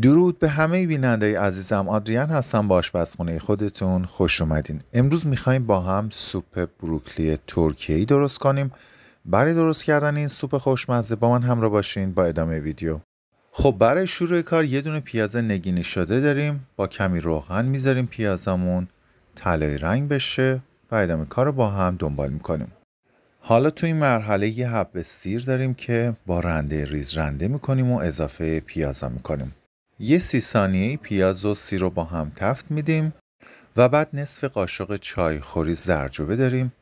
درود به همه بیننده عزیزم آدریان هستم با آشپزخونه خودتون خوش اومدین امروز میخوایم با هم سوپ بروکلی ترکیه ای درست کنیم برای درست کردن این سوپ خوشمزه با من همراه باشین با ادامه ویدیو خب برای شروع کار یه دونه پیاز نگینی شده داریم با کمی روغن میذاریم پیازمون طلای رنگ بشه و ادامه کار رو با هم دنبال میکنیم حالا تو این مرحله یه حب سیر داریم که با رنده ریز رنده میکنیم و اضافه پیازا میکنیم یه سی ثانیه پیاز و سیر رو با هم تفت میدیم و بعد نصف قاشق چای خوری داریم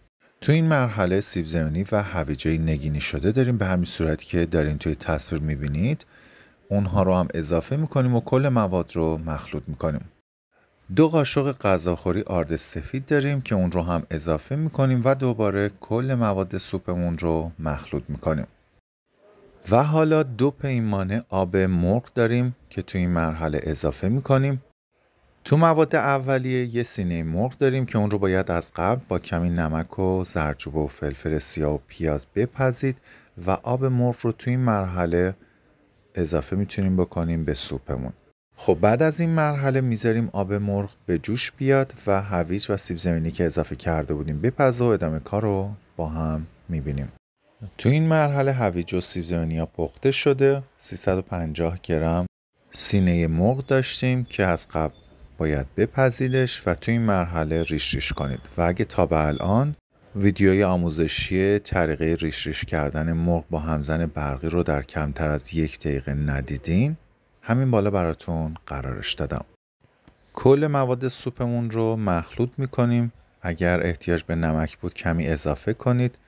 تو این مرحله سیب زمینی و هویجه نگینی شده داریم به همین صورتی که دارین توی تصویر میبینید اونها رو هم اضافه میکنیم و کل مواد رو مخلوط میکنیم دو قاشق غذاخوری آرد سفید داریم که اون رو هم اضافه میکنیم و دوباره کل مواد سوپمون رو مخلوط میکنیم و حالا دو پیمانه آب مرغ داریم که تو این مرحله اضافه میکنیم تو مواد اولیه یه سینه مرغ داریم که اون رو باید از قبل با کمی نمک و زرجوب و فلفل سیاه و پیاز بپزید و آب مرغ رو تو این مرحله اضافه میتونیم بکنیم به سوپمون خب بعد از این مرحله میذاریم آب مرغ به جوش بیاد و هویج و سیب زمینی که اضافه کرده بودیم بپزه و ادامه کار رو با هم میبینیم تو این مرحله هویج و ها پخته شده 350 گرم سینه مرغ داشتیم که از قبل باید بپزیدش و تو این مرحله ریش ریش کنید و اگه تا به الان ویدیوی آموزشی طریقه ریش ریش کردن مرغ با همزن برقی رو در کمتر از یک دقیقه ندیدین همین بالا براتون قرارش دادم کل مواد سوپمون رو مخلوط میکنیم اگر احتیاج به نمک بود کمی اضافه کنید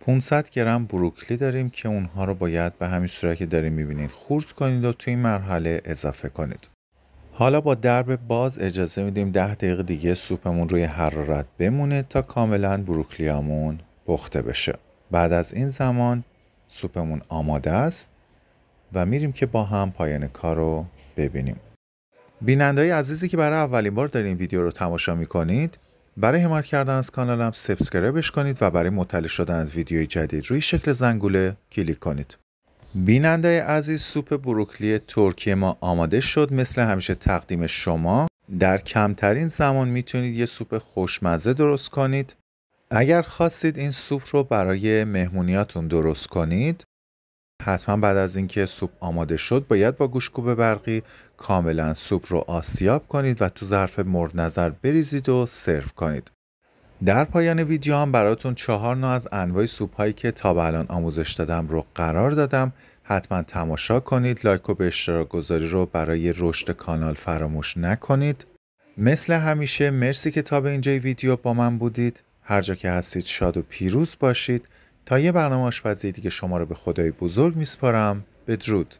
500 گرم بروکلی داریم که اونها رو باید به همین صورت که داریم میبینید خورد کنید و توی این مرحله اضافه کنید حالا با درب باز اجازه میدیم 10 دقیقه دیگه سوپمون روی حرارت بمونه تا کاملا بروکلیامون پخته بشه بعد از این زمان سوپمون آماده است و میریم که با هم پایان کار رو ببینیم بیننده عزیزی که برای اولین بار دارین ویدیو رو تماشا میکنید برای حمایت کردن از کانالم سابسکرایبش کنید و برای مطلع شدن از ویدیوی جدید روی شکل زنگوله کلیک کنید. بیننده عزیز سوپ بروکلی ترکیه ما آماده شد مثل همیشه تقدیم شما در کمترین زمان میتونید یه سوپ خوشمزه درست کنید اگر خواستید این سوپ رو برای مهمونیاتون درست کنید حتما بعد از اینکه سوپ آماده شد باید با گوشکوب برقی کاملا سوپ رو آسیاب کنید و تو ظرف مورد نظر بریزید و سرو کنید در پایان ویدیو هم براتون چهار نوع از انواع سوپ هایی که تا به الان آموزش دادم رو قرار دادم حتما تماشا کنید لایک و به اشتراک گذاری رو برای رشد کانال فراموش نکنید مثل همیشه مرسی که تا به اینجای ویدیو با من بودید هر جا که هستید شاد و پیروز باشید تا یه برنامه آشپزی دیگه شما رو به خدای بزرگ میسپارم بدرود